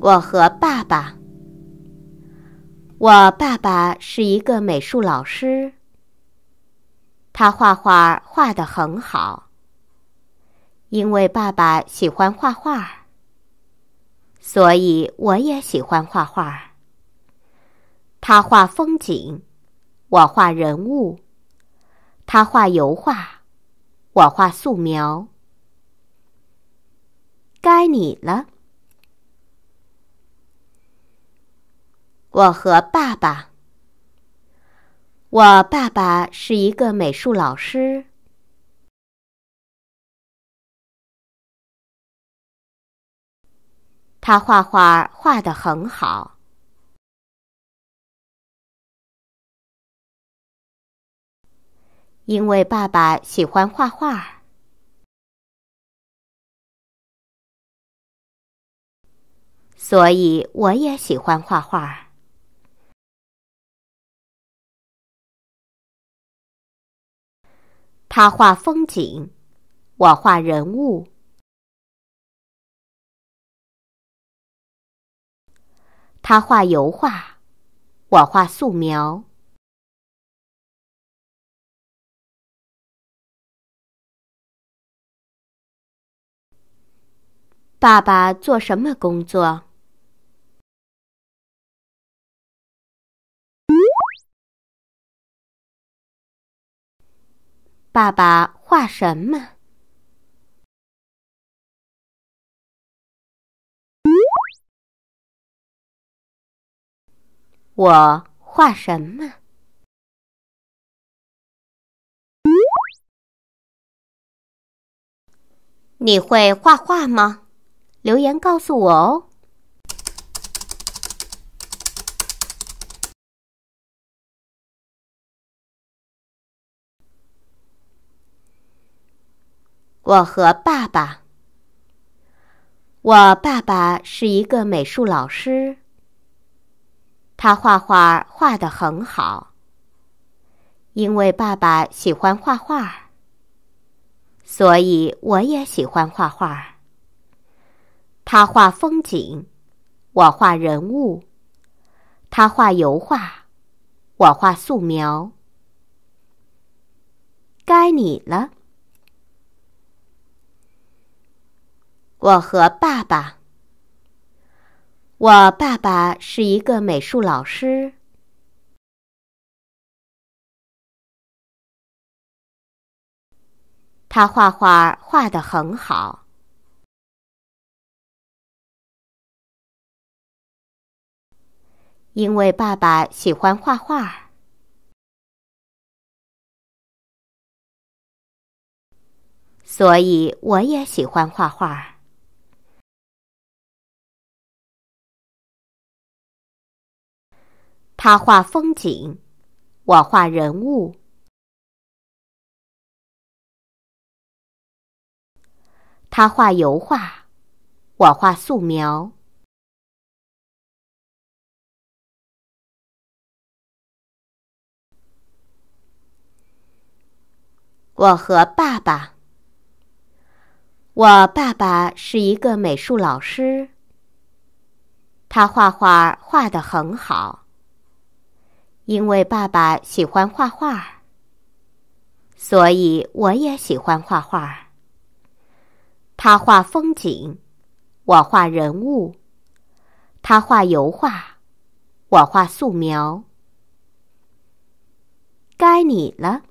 我和爸爸。我爸爸是一个美术老师，他画画画得很好。因为爸爸喜欢画画，所以我也喜欢画画。他画风景，我画人物；他画油画，我画素描。该你了。我和爸爸，我爸爸是一个美术老师，他画画画得很好，因为爸爸喜欢画画。所以我也喜欢画画。他画风景，我画人物；他画油画，我画素描。爸爸做什么工作？爸爸画什么？我画什么？你会画画吗？留言告诉我哦。我和爸爸。我爸爸是一个美术老师，他画画画得很好。因为爸爸喜欢画画，所以我也喜欢画画。他画风景，我画人物；他画油画，我画素描。该你了。我和爸爸。我爸爸是一个美术老师，他画画画得很好。因为爸爸喜欢画画，所以我也喜欢画画。他画风景，我画人物；他画油画，我画素描。我和爸爸，我爸爸是一个美术老师，他画画画得很好。因为爸爸喜欢画画，所以我也喜欢画画。他画风景，我画人物；他画油画，我画素描。该你了。